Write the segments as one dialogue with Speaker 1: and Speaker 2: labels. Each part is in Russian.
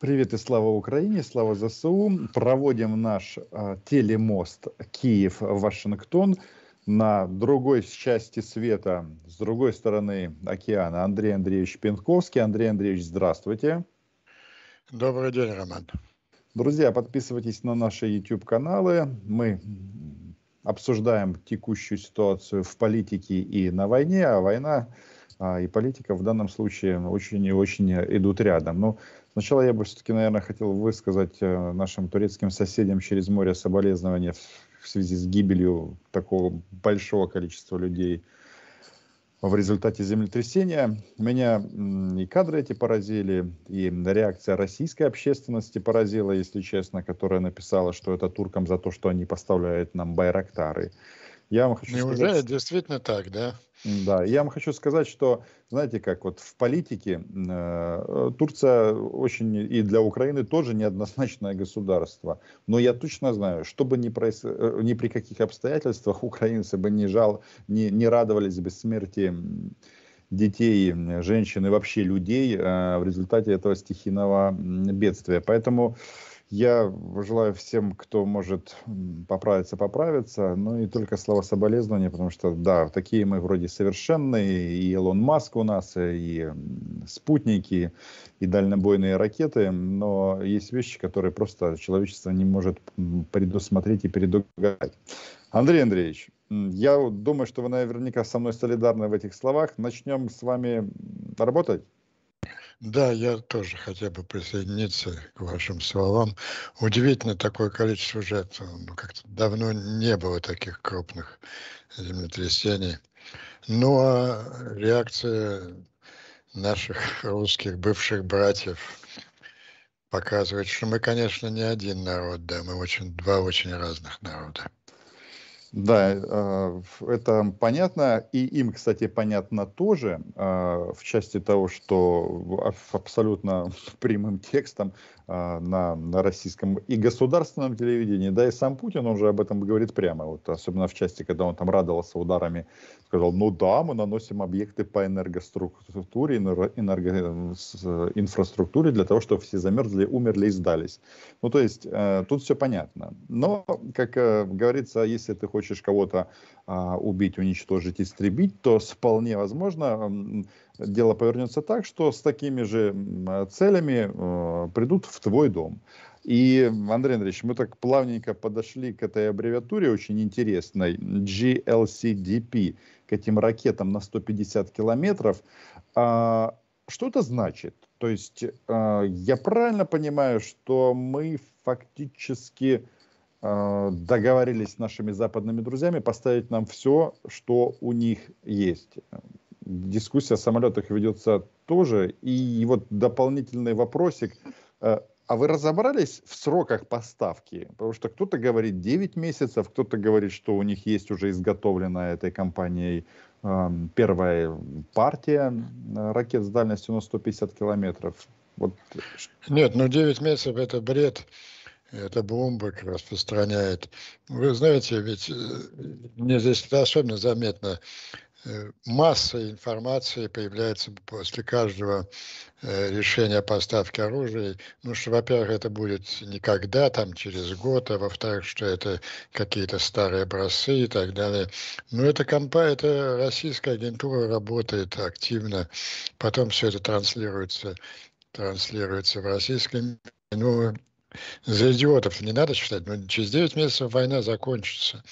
Speaker 1: Привет и слава Украине, слава ЗСУ. Проводим наш э, телемост Киев-Вашингтон на другой части света, с другой стороны океана. Андрей Андреевич Пенковский. Андрей Андреевич, здравствуйте. Добрый день, Роман. Друзья, подписывайтесь на наши YouTube-каналы. Мы обсуждаем текущую ситуацию в политике и на войне, а война а, и политика в данном случае очень и очень идут рядом. Но ну, Сначала я бы все-таки, наверное, хотел высказать э, нашим турецким соседям через море соболезнования в связи с гибелью такого большого количества людей в результате землетрясения. Меня и кадры эти поразили, и реакция российской общественности поразила, если честно, которая написала, что это туркам за то, что они поставляют нам байрактары. Я вам хочу Неужели ну сказать,
Speaker 2: действительно так, да?
Speaker 1: Да, я вам хочу сказать, что, знаете, как вот в политике э, Турция очень и для Украины тоже неоднозначное государство. Но я точно знаю, что бы ни, проис... Э, ни при каких обстоятельствах украинцы бы не, жал... не, не радовались бы смерти детей, женщин и вообще людей э, в результате этого стихийного бедствия. Поэтому я желаю всем, кто может поправиться, поправиться. Ну и только слова соболезнования, потому что, да, такие мы вроде совершенные. И Илон Маск у нас, и спутники, и дальнобойные ракеты. Но есть вещи, которые просто человечество не может предусмотреть и предугадать. Андрей Андреевич, я думаю, что вы наверняка со мной солидарны в этих словах. Начнем с вами работать.
Speaker 2: Да, я тоже хотел бы присоединиться к вашим словам. Удивительно такое количество жертв. Ну, как-то давно не было таких крупных землетрясений. Ну а реакция наших русских бывших братьев показывает, что мы, конечно, не один народ, да, мы очень, два очень разных
Speaker 1: народа. Да, э, это понятно, и им, кстати, понятно тоже, э, в части того, что абсолютно прямым текстом э, на, на российском и государственном телевидении, да и сам Путин, уже об этом говорит прямо, вот, особенно в части, когда он там радовался ударами сказал, ну да, мы наносим объекты по энергоструктуре, э, э, инфраструктуре для того, чтобы все замерзли, умерли и сдались. Ну то есть э, тут все понятно. Но, как э, говорится, если ты хочешь кого-то э, убить, уничтожить, истребить, то вполне возможно э, дело повернется так, что с такими же целями э, придут в твой дом. И, Андрей Андреевич, мы так плавненько подошли к этой аббревиатуре очень интересной, GLCDP к этим ракетам на 150 километров, а, что это значит? То есть а, я правильно понимаю, что мы фактически а, договорились с нашими западными друзьями поставить нам все, что у них есть. Дискуссия о самолетах ведется тоже. И вот дополнительный вопросик. А, а вы разобрались в сроках поставки? Потому что кто-то говорит 9 месяцев, кто-то говорит, что у них есть уже изготовленная этой компанией э, первая партия ракет с дальностью на 150 километров. Вот. Нет, ну 9 месяцев
Speaker 2: это бред.
Speaker 1: Это Блумберг распространяет.
Speaker 2: Вы знаете, ведь э, мне здесь это особенно заметно. Э, масса информации появляется после каждого э, решения поставки оружия. Ну, что, во-первых, это будет никогда, там, через год, а во-вторых, что это какие-то старые образцы и так далее. Но эта компа, эта российская агентура работает активно. Потом все это транслируется, транслируется в российском ну, за идиотов не надо считать, но через 9 месяцев война закончится.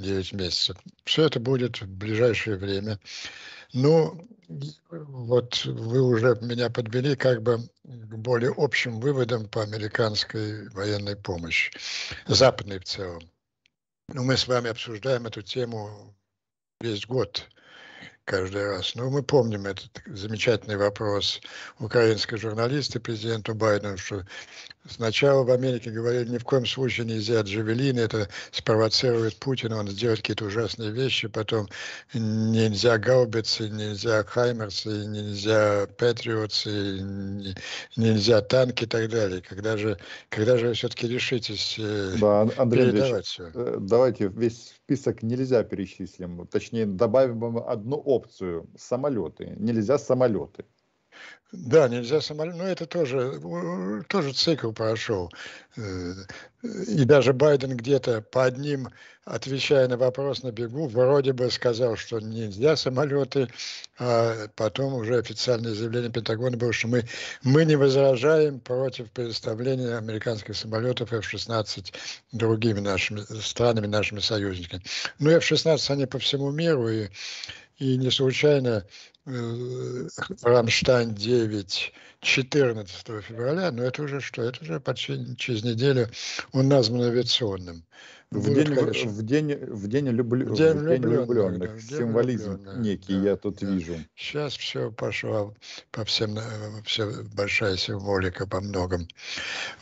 Speaker 2: 9 месяцев. Все это будет в ближайшее время. Ну, вот вы уже меня подвели как бы к более общим выводам по американской военной помощи, западной в целом. Ну, мы с вами обсуждаем эту тему весь год каждый раз. Но ну, мы помним этот замечательный вопрос украинской журналисты президенту Байдену, что сначала в Америке говорили, ни в коем случае нельзя джавелины, это спровоцирует Путина, он сделает какие-то ужасные вещи, потом нельзя гаубицы, нельзя хаймерсы, нельзя патриотсы, нельзя
Speaker 1: танки и так далее. Когда же, когда же вы все-таки решитесь э, да, Андрей передавать Ильич, все? Э, давайте весь список нельзя перечислим, точнее добавим одну опцию – самолеты. Нельзя самолеты. Да, нельзя самолет. Но это тоже,
Speaker 2: э, тоже цикл прошел. Э, и даже Байден где-то по одним, отвечая на вопрос на бегу, вроде бы сказал, что нельзя самолеты, а потом уже официальное заявление Пентагона было, что мы, мы не возражаем против предоставления американских самолетов F-16 другими нашими странами, нашими союзниками. Ну, F-16 они по всему миру, и и не случайно Э, Рамштайн 9 14 февраля, но это уже что? Это уже почти через неделю он назван авиационным.
Speaker 1: В, Будут, день, конечно,
Speaker 2: в, день, в день, люблю, в день, в влюбленных, влюбленных да, символизм
Speaker 1: влюбленных, некий да, я тут да. вижу.
Speaker 2: Сейчас все пошло по всем, э, все большая символика по многом.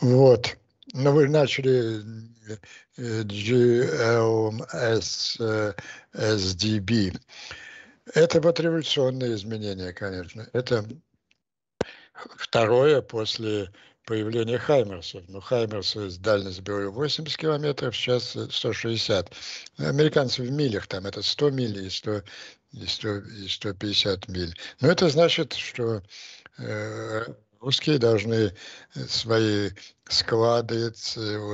Speaker 2: Вот. Но вы начали э, GLSDB. Это вот революционные изменения, конечно. Это второе после появления Хаймерсов. Ну, Хаймерсы дальность боя 80 километров, сейчас 160. Американцы в милях, там это 100 миль и, 100, и, 100, и 150 миль. Но это значит, что э, Русские должны э, свои склады,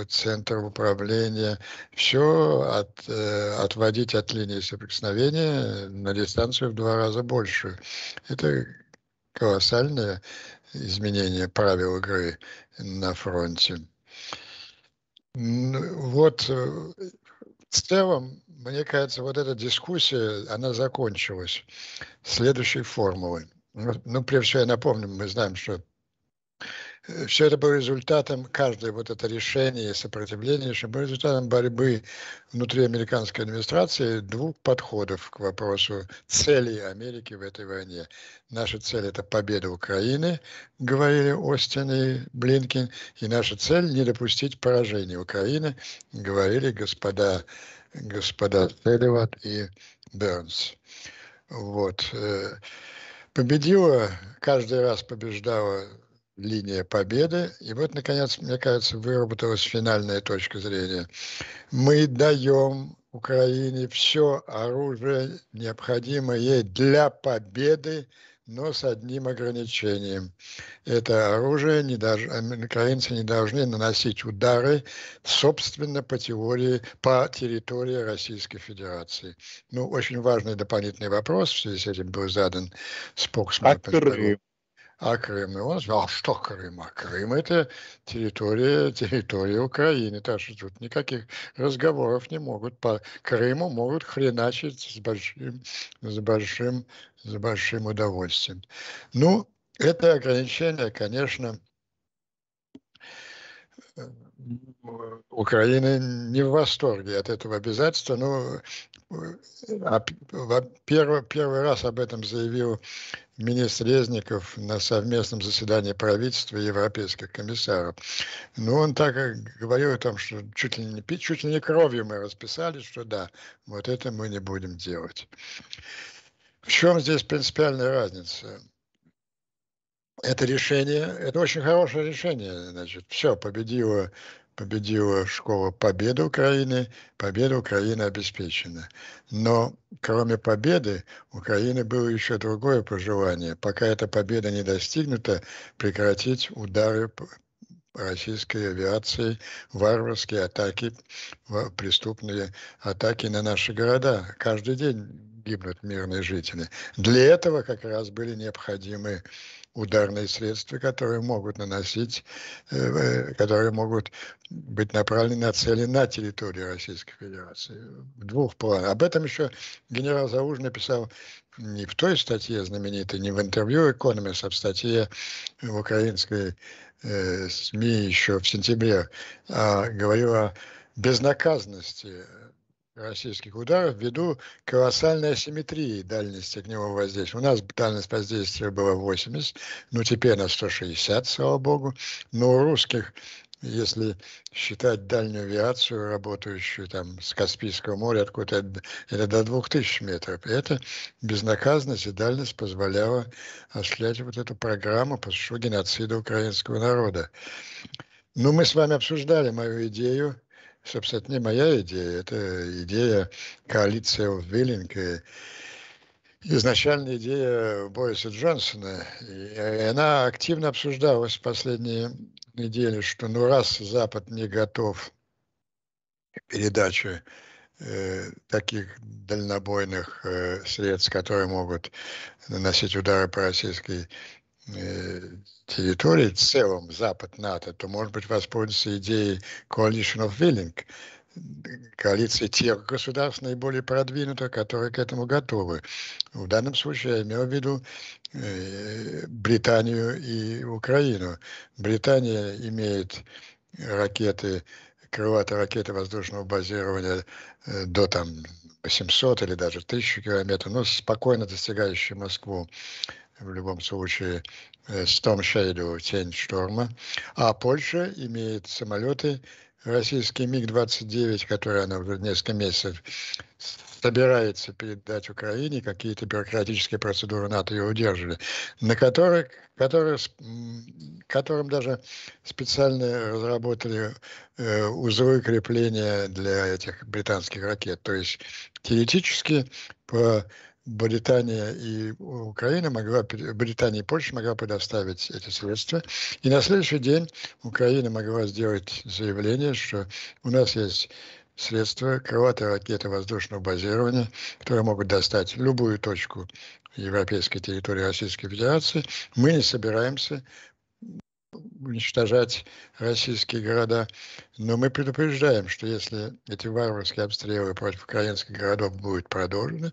Speaker 2: центр управления, все от, э, отводить от линии соприкосновения на дистанцию в два раза больше. Это колоссальное изменение правил игры на фронте. Ну, вот э, в целом, мне кажется, вот эта дискуссия, она закончилась следующей формулой. Ну, ну прежде всего, я напомню, мы знаем, что все это было результатом, каждое вот это решение и сопротивление, что было результатом борьбы внутри американской администрации двух подходов к вопросу целей Америки в этой войне. Наша цель – это победа Украины, говорили Остин и Блинкин, и наша цель – не допустить поражения Украины, говорили господа, господа Селиват и Бернс. Вот. Э, победила, каждый раз побеждала линия победы. И вот, наконец, мне кажется, выработалась финальная точка зрения. Мы даем Украине все оружие, необходимое ей для победы, но с одним ограничением. Это оружие не даже, украинцы не должны наносить удары, собственно, по теории, по территории Российской Федерации. Ну, очень важный дополнительный вопрос в связи с этим был задан споксмен. А а Крым, и он сказал, а что Крым? А Крым – это территория, территория Украины, так что тут никаких разговоров не могут. По Крыму могут хреначить с большим, с большим, с большим удовольствием. Ну, это ограничение, конечно, э, Украина не в восторге от этого обязательства, но а первый, первый раз об этом заявил министр Резников на совместном заседании правительства и европейских комиссаров. Ну, он так говорил о том, что чуть ли не, чуть ли не кровью мы расписали, что да, вот это мы не будем делать. В чем здесь принципиальная разница? Это решение, это очень хорошее решение, значит, все, победило победила школа победа Украины, победа Украины обеспечена. Но кроме победы Украины было еще другое пожелание. Пока эта победа не достигнута, прекратить удары российской авиации, варварские атаки, преступные атаки на наши города. Каждый день гибнут мирные жители. Для этого как раз были необходимы ударные средства, которые могут наносить, э, которые могут быть направлены на цели на территории Российской Федерации. В двух планах. Об этом еще генерал Зауж написал не в той статье знаменитой, не в интервью «Экономист», а в статье в украинской э, СМИ еще в сентябре. А говорил о безнаказанности э, российских ударов ввиду колоссальной асимметрии дальности огневого воздействия. У нас дальность воздействия была 80, ну теперь на 160, слава богу. Но у русских, если считать дальнюю авиацию, работающую там с Каспийского моря, откуда то это до 2000 метров, это безнаказанность и дальность позволяла осуществлять вот эту программу по геноцида украинского народа. Но ну, мы с вами обсуждали мою идею собственно, это не моя идея, это идея коалиции в Биллинге. Изначально идея Бориса Джонсона, и она активно обсуждалась в последние недели, что ну раз Запад не готов к передаче э, таких дальнобойных э, средств, которые могут наносить удары по российской э, территории в целом Запад НАТО, то, может быть, воспользуется идеей coalition of willing, коалиции тех государств наиболее продвинутых, которые к этому готовы. В данном случае я имел в виду э, Британию и Украину. Британия имеет ракеты, крылатые ракеты воздушного базирования э, до там 800 или даже 1000 километров, но спокойно достигающие Москву в любом случае с э, Shadow, «Тень шторма». А Польша имеет самолеты российский МиГ-29, который она уже несколько месяцев собирается передать Украине, какие-то бюрократические процедуры НАТО ее удерживали, на которых, которые, которым даже специально разработали э, узлы крепления для этих британских ракет. То есть теоретически по Британия и э, Украина могла, Британия и Польша могла предоставить эти средства. И на следующий день Украина могла сделать заявление, что у нас есть средства крылатые ракеты воздушного базирования, которые могут достать любую точку европейской территории Российской Федерации. Мы не собираемся уничтожать российские города. Но мы предупреждаем, что если эти варварские обстрелы против украинских городов будут продолжены,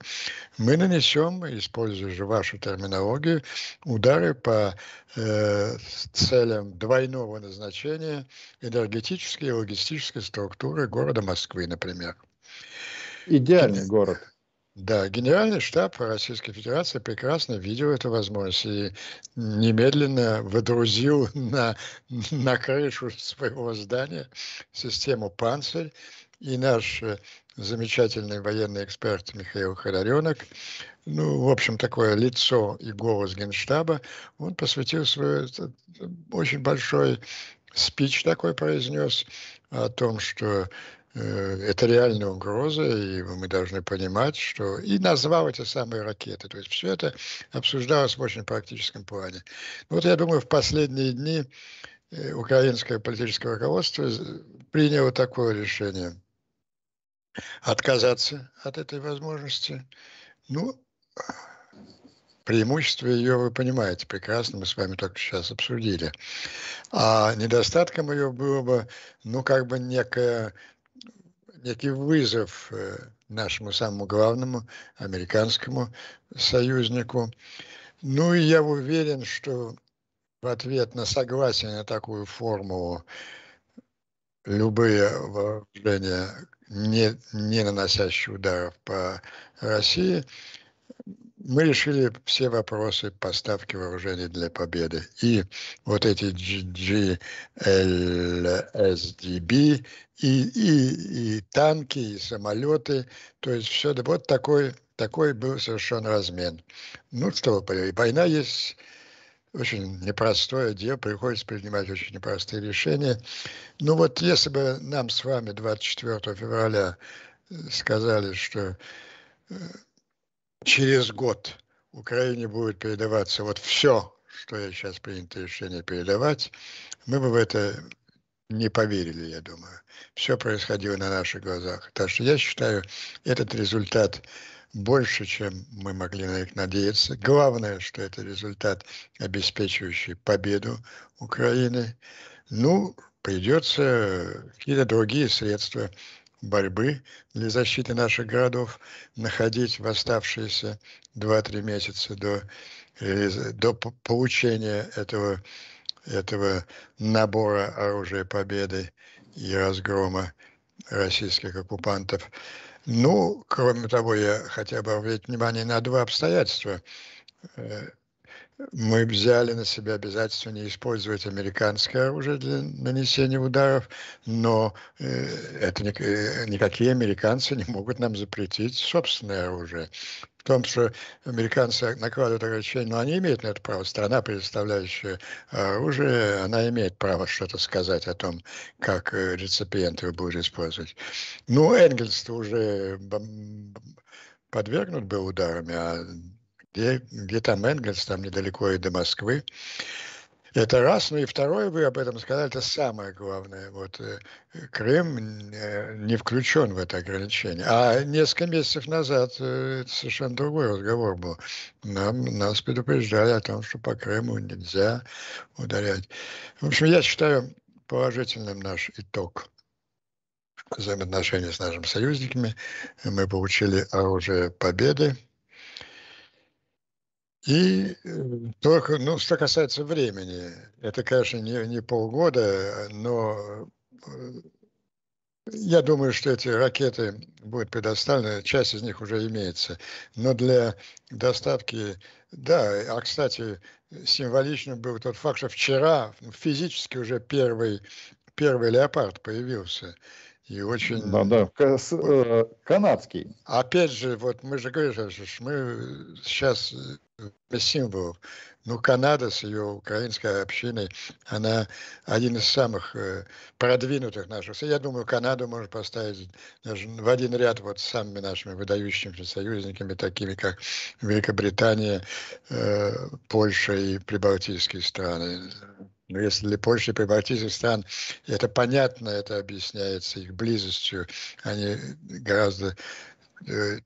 Speaker 2: мы нанесем, используя же вашу терминологию, удары по э, целям двойного назначения энергетической и логистической структуры города Москвы, например. Идеальный город. Да, Генеральный штаб Российской Федерации прекрасно видел эту возможность и немедленно водрузил на, на крышу своего здания систему «Панцирь». И наш э, замечательный военный эксперт Михаил Ходоренок, ну, в общем, такое лицо и голос Генштаба, он посвятил свой э, очень большой спич такой произнес о том, что Э, это реальная угроза, и мы должны понимать, что... И назвал эти самые ракеты. То есть все это обсуждалось в очень практическом плане. Ну, вот я думаю, в последние дни э, украинское политическое руководство приняло такое решение. Отказаться от этой возможности. Ну, преимущество ее вы понимаете прекрасно, мы с вами только сейчас обсудили. А недостатком ее было бы, ну, как бы некая некий вызов э, нашему самому главному американскому союзнику. Ну и я уверен, что в ответ на согласие на такую формулу любые вооружения, не, не наносящие ударов по России, мы решили все вопросы поставки вооружений для победы. И вот эти GLSDB, и, и, и танки, и самолеты, то есть все, вот такой, такой был совершен размен. Ну что, война есть очень непростое дело, приходится принимать очень непростые решения. Ну вот если бы нам с вами 24 февраля э, сказали, что э, через год Украине будет передаваться вот все, что я сейчас принято решение передавать, мы бы в это не поверили, я думаю. Все происходило на наших глазах. Так что я считаю, этот результат больше, чем мы могли на них надеяться. Главное, что это результат, обеспечивающий победу Украины. Ну, придется какие-то другие средства борьбы для защиты наших городов находить в оставшиеся 2-3 месяца до, э, до получения этого, этого набора оружия победы и разгрома российских оккупантов. Ну, кроме того, я хотя бы обратить внимание на два обстоятельства э, мы взяли на себя обязательство не использовать американское оружие для нанесения ударов, но э, это э, никакие американцы не могут нам запретить собственное оружие. В том, что американцы накладывают ограничения, но они имеют на это право. Страна, предоставляющая оружие, она имеет право что-то сказать о том, как э, реципиенты его будет использовать. Ну, Энгельс уже подвергнут был ударами, а где, где там Энгельс, там недалеко и до Москвы. Это раз. Ну и второе, вы об этом сказали, это самое главное. Вот э, Крым э, не включен в это ограничение. А несколько месяцев назад э, это совершенно другой разговор был. Нам, нас предупреждали о том, что по Крыму нельзя ударять. В общем, я считаю положительным наш итог взаимоотношения с нашими союзниками. Мы получили оружие победы. И э, только, ну, что касается времени, это, конечно, не, не полгода, но э, я думаю, что эти ракеты будут предоставлены, часть из них уже имеется. Но для доставки, да, а, кстати, символичным был тот факт, что вчера физически уже первый, первый леопард появился. И очень... Да, да, э, канадский. Опять же, вот мы же говорим, что мы сейчас символов. Ну, Канада с ее украинской общиной, она один из самых э, продвинутых наших. Я думаю, Канаду можно поставить даже в один ряд вот с самыми нашими выдающимися союзниками, такими как Великобритания, э, Польша и прибалтийские страны. Но если для Польши и прибалтийских стран это понятно, это объясняется их близостью, они гораздо Э,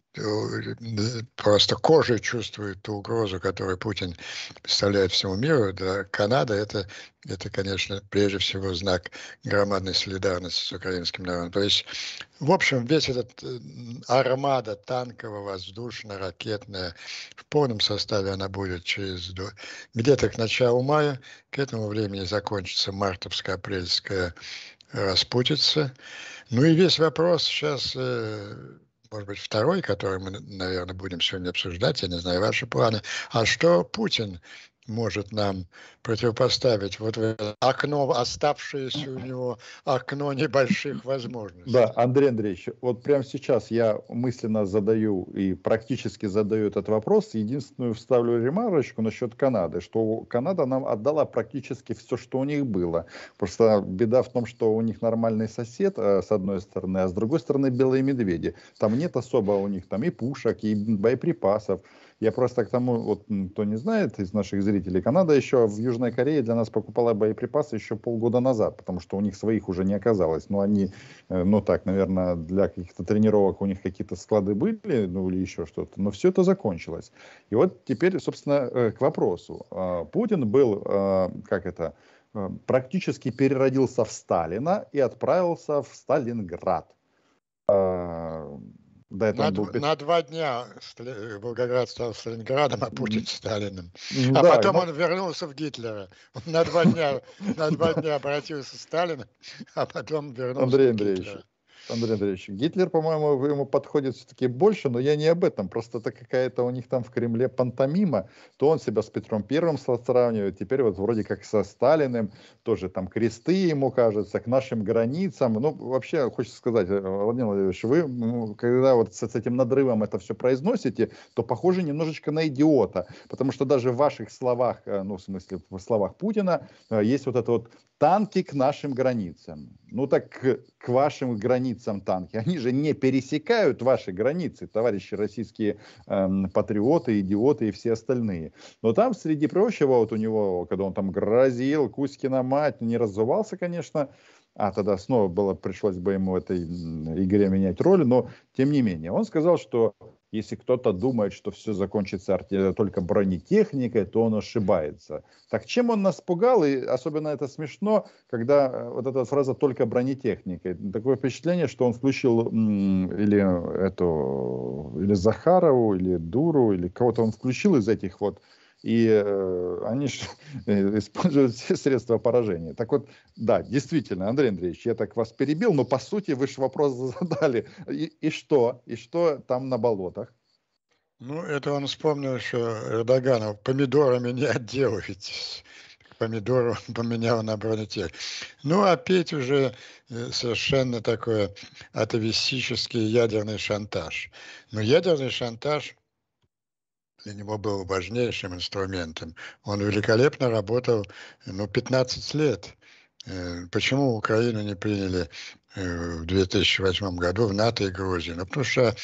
Speaker 2: просто кожей чувствует ту угрозу, которую Путин представляет всему миру. Да, Канада это, это, конечно, прежде всего знак громадной солидарности с украинским народом. То есть, в общем, весь этот э, армада танкового, воздушно-ракетная в полном составе она будет через где-то к началу мая. К этому времени закончится мартовско-апрельская распутица. Ну и весь вопрос сейчас э, может быть, второй, который мы, наверное, будем сегодня обсуждать, я не знаю ваши планы. А что Путин может нам противопоставить вот окно, оставшееся у него окно небольших возможностей.
Speaker 1: Да, Андрей Андреевич, вот прямо сейчас я мысленно задаю и практически задаю этот вопрос. Единственную вставлю ремарочку насчет Канады, что Канада нам отдала практически все, что у них было. Просто беда в том, что у них нормальный сосед, э, с одной стороны, а с другой стороны белые медведи. Там нет особо у них там и пушек, и боеприпасов. Я просто к тому, вот кто не знает из наших зрителей, Канада еще в Южной Корее для нас покупала боеприпасы еще полгода назад, потому что у них своих уже не оказалось. Но ну, они, э, ну так, наверное, для каких-то тренировок у них какие-то склады были, ну или еще что-то. Но все это закончилось. И вот теперь, собственно, э, к вопросу. А, Путин был, э, как это, практически переродился в Сталина и отправился в Сталинград а, до этого на, был... на
Speaker 2: два дня э, Волгоград стал Сталинградом, а
Speaker 1: Путин Сталиным. Ну а да, а потом но... Ну. он
Speaker 2: вернулся в Гитлера. Он на два дня, на два дня обратился Сталин, а потом вернулся в Гитлера. Андреевич,
Speaker 1: Андрей Андреевич, Гитлер, по-моему, ему подходит все-таки больше, но я не об этом. Просто это какая-то у них там в Кремле пантомима. То он себя с Петром Первым сравнивает, теперь вот вроде как со Сталиным, тоже там кресты ему кажется, к нашим границам. Ну, вообще, хочется сказать, э, Владимир Владимирович, вы, когда вот с, с этим надрывом это все произносите, то похоже немножечко на идиота, потому что даже в ваших словах, э, ну, в смысле, в словах Путина, э, есть вот это вот танки к нашим границам. Ну так к, вашим границам танки. Они же не пересекают ваши границы, товарищи российские эм, патриоты, идиоты и все остальные. Но там, среди прочего, вот у него, когда он там грозил, Кузькина мать, ну, не разувался, конечно, а тогда снова было, пришлось бы ему этой игре менять роль, но тем не менее. Он сказал, что если кто-то думает, что все закончится э, только бронетехникой, то он ошибается. Так чем он нас пугал? И особенно это смешно, когда э, вот эта фраза «только бронетехникой». Такое впечатление, что он включил или эту, или Захарову, или Дуру, или кого-то он включил из этих вот и э, они же используют все средства поражения. Так вот, да, действительно, Андрей Андреевич, я так вас перебил, но по сути вы же вопрос задали. И, и что? И что там на болотах?
Speaker 2: Ну, это он вспомнил еще Эрдогана. Помидорами не отделаетесь. Помидору поменял на бронетех. Ну, опять а уже э, совершенно такой атовистический ядерный шантаж. Но ядерный шантаж – для него был важнейшим инструментом. Он великолепно работал, ну, 15 лет. Э, почему Украину не приняли э, в 2008 году в НАТО и Грузию? Ну, потому что э,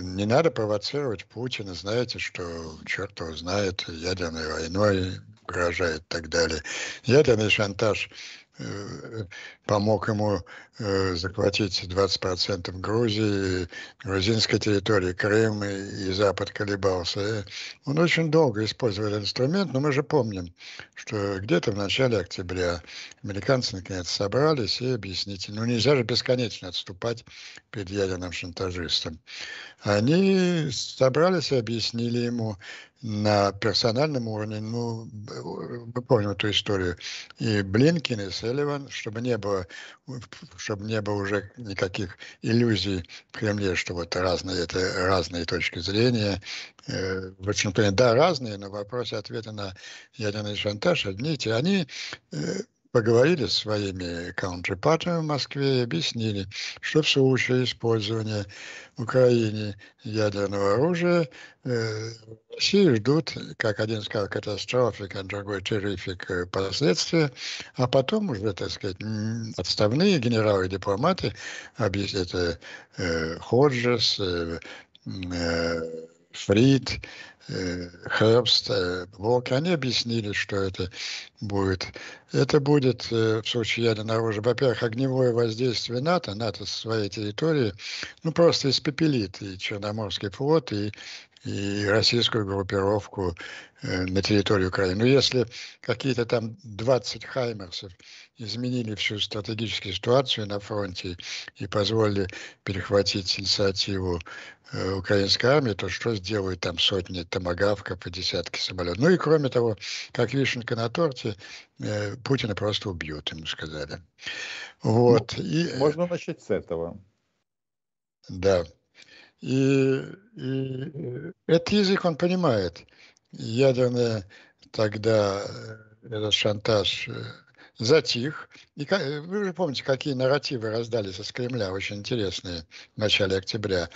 Speaker 2: не надо провоцировать Путина, знаете, что черт его знает, ядерной войной угрожает и так далее. Ядерный шантаж Э, помог ему э, захватить 20% Грузии, грузинской территории, Крым, и и Запад колебался. Он очень долго использовал этот инструмент, но мы же помним, что где-то в начале октября американцы наконец собрались и объяснили. ну нельзя же бесконечно отступать перед ядерным шантажистом. Они собрались и объяснили ему, на персональном уровне, ну, мы помним эту историю, и Блинкин, и Селиван, чтобы не было, чтобы не было уже никаких иллюзий в Кремле, что вот разные, это разные точки зрения. Э, в общем-то, да, разные, но вопросы, ответы на ядерный шантаж одни и те. Они э, поговорили с своими каунтрипартами в Москве и объяснили, что в случае использования в Украине ядерного оружия э, ждут, как один сказал, катастрофик, а другой террифик э, последствия, а потом уже, так сказать, отставные генералы-дипломаты, и это э, Ходжес, э, э, Фрид, Herbst, Волк, э, они объяснили, что это будет. Это будет э, в случае ядерного оружия, во-первых, огневое воздействие НАТО, НАТО со своей территории, ну, просто испепелит и Черноморский флот, и и российскую группировку э, на территории Украины. Но ну, если какие-то там 20 хаймерсов изменили всю стратегическую ситуацию на фронте и позволили перехватить инициативу э, украинской армии, то что сделают там сотни томогавков по десятки самолетов? Ну и кроме того, как вишенка на торте, э, Путина просто убьют, ему сказали. Ну, вот. Ну, и... Можно начать с этого. Да. И, и э, этот язык он понимает. Ядерная тогда э, этот шантаж э, затих. И э, вы же помните, какие нарративы раздались из Кремля, очень интересные в начале октября.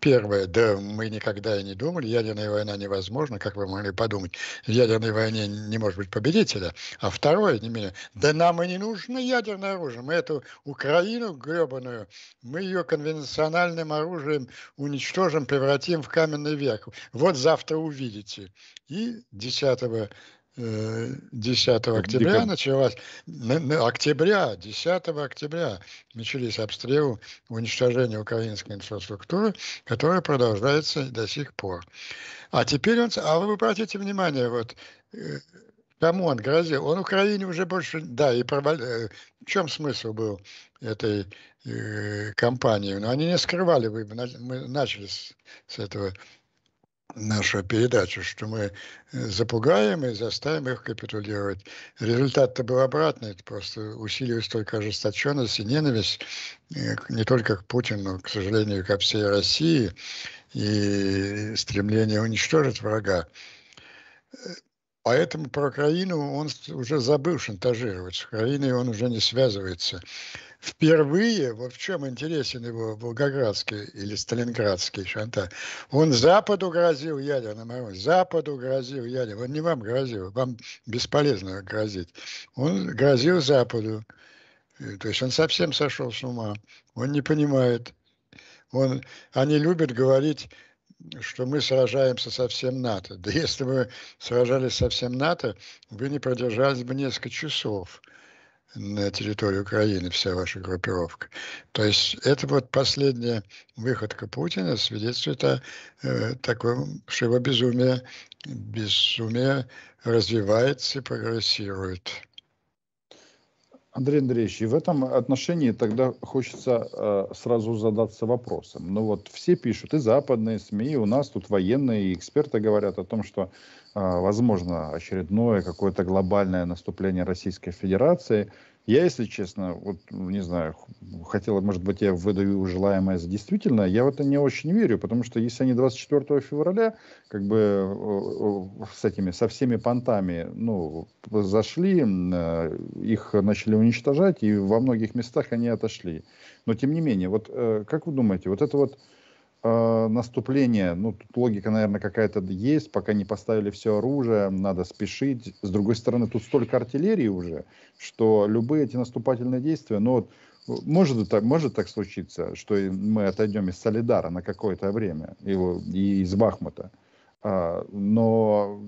Speaker 2: Первое, да мы никогда и не думали, ядерная война невозможна, как вы могли подумать, в ядерной войне не может быть победителя. А второе, не менее, да нам и не нужно ядерное оружие, мы эту Украину гребаную, мы ее конвенциональным оружием уничтожим, превратим в каменный век. Вот завтра увидите. И 10 10 октября началась, октября, 10 октября начались обстрелы, уничтожения украинской инфраструктуры, которая продолжается до сих пор. А теперь он, а вы обратите внимание, вот э, кому он грозил? Он Украине уже больше, да, и провал... Э, в чем смысл был этой э, кампании? Но они не скрывали, мы начали с, с этого нашу передачу, что мы э, запугаем и заставим их капитулировать. Результат-то был обратный, это просто усилилась только ожесточенность и ненависть э, не только к Путину, но, к сожалению, ко всей России и стремление уничтожить врага. Э, Поэтому про Украину он уже забыл шантажировать. С Украиной он уже не связывается. Впервые, вот в чем интересен его волгоградский или сталинградский шантаж, он Западу грозил ядерным оружием, Западу грозил ядерным, он не вам грозил, вам бесполезно грозить. Он грозил Западу, э, то есть он совсем сошел с ума, он не понимает, он, они любят говорить что мы сражаемся со всем НАТО. Да если бы вы сражались со всем НАТО, вы не продержались бы несколько часов на территории Украины вся ваша группировка. То есть это вот последняя выходка Путина свидетельствует о э, таком, что его безумие, безумие
Speaker 1: развивается и прогрессирует. Андрей Андреевич, и в этом отношении тогда хочется э, сразу задаться вопросом. Ну вот все пишут, и западные СМИ, и у нас тут военные, и эксперты говорят о том, что э, возможно очередное какое-то глобальное наступление Российской Федерации – я, если честно, вот ну, не знаю, хотела, может быть, я выдаю желаемое за действительное. Я в это не очень верю, потому что если они 24 февраля как бы с этими, со всеми понтами, ну, зашли, а, их начали уничтожать, и во многих местах они отошли. Но, тем не менее, вот э, как вы думаете, вот это вот э, наступление, ну, тут логика, наверное, какая-то есть, пока не поставили все оружие, надо спешить. С другой стороны, тут столько артиллерии уже, что любые эти наступательные действия, ну, вот, может, это может так случиться, что мы отойдем из Солидара на какое-то время, и, и из Бахмута. А, но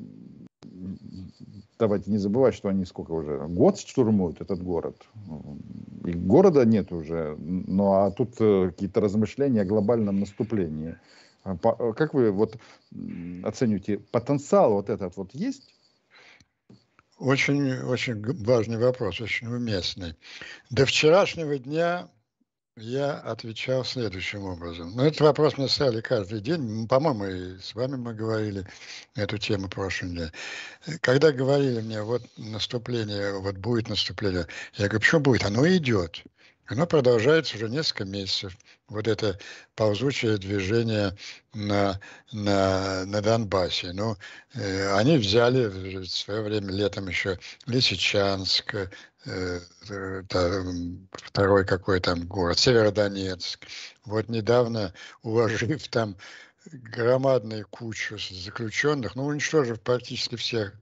Speaker 1: давайте не забывать, что они сколько уже, год штурмуют этот город и города нет уже, ну а тут э, какие-то размышления о глобальном наступлении. А э, как вы вот оцениваете, потенциал вот этот вот есть? Очень, очень важный вопрос, очень уместный.
Speaker 2: До вчерашнего дня я отвечал следующим образом. Ну, этот вопрос мы ставили каждый день. По-моему, и с вами мы говорили эту тему в прошлом э, Когда говорили мне, вот наступление, вот будет наступление, я говорю, почему будет? Оно идет. Оно продолжается уже несколько месяцев. Вот это ползучее движение на, на, на Донбассе. Ну, э, они взяли в свое время летом еще Лисичанск, Э, э, второй какой там город, Северодонецк. Вот недавно, уложив там громадную кучу заключенных, ну, уничтожив практически всех.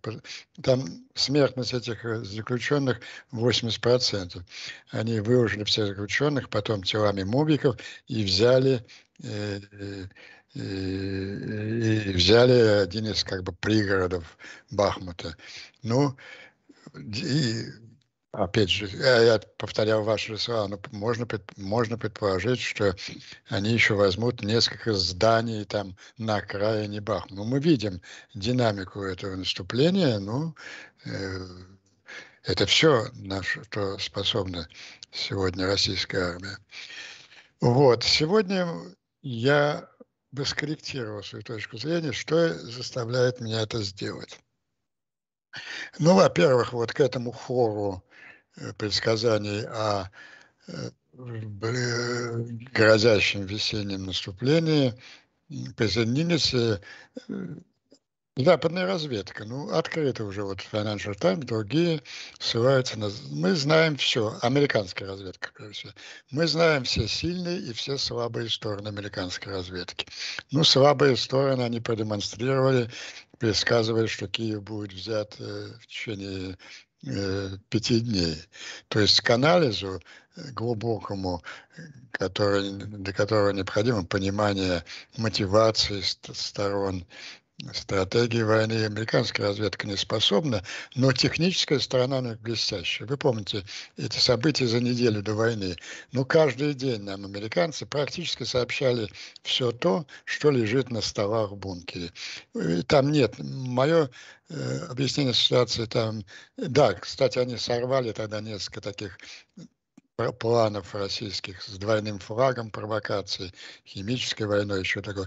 Speaker 2: Там смертность этих э, заключенных 80%. Они выложили всех заключенных, потом телами мобиков и взяли, и, и, и взяли один из как бы пригородов Бахмута. Ну, и Опять же, я, я повторял ваши слова, но можно, можно предположить, что они еще возьмут несколько зданий там на окраине Бахмута. Но ну, мы видим динамику этого наступления, ну, э, это все, на что способна сегодня российская армия. Вот, сегодня я бы скорректировал свою точку зрения, что заставляет меня это сделать. Ну, во-первых, вот к этому хору э, предсказаний о э, э, грозящем весеннем наступлении присоединились западная разведка. Ну, открыто уже вот Financial Times, другие ссылаются на... Мы знаем все, американская разведка, прежде Мы знаем все сильные и все слабые стороны американской разведки. Ну, слабые стороны они продемонстрировали предсказывает, что Киев будет взят э, в течение э, пяти дней. То есть к анализу э, глубокому, который, для которого необходимо понимание мотивации сторон, стратегии войны американская разведка не способна, но техническая сторона у них блестящая. Вы помните эти события за неделю до войны. Ну, каждый день нам американцы практически сообщали все то, что лежит на столах в бункере. И там нет. Мое э, объяснение ситуации там... Да, кстати, они сорвали тогда несколько таких планов российских с двойным флагом, провокацией, химической войной, еще такое.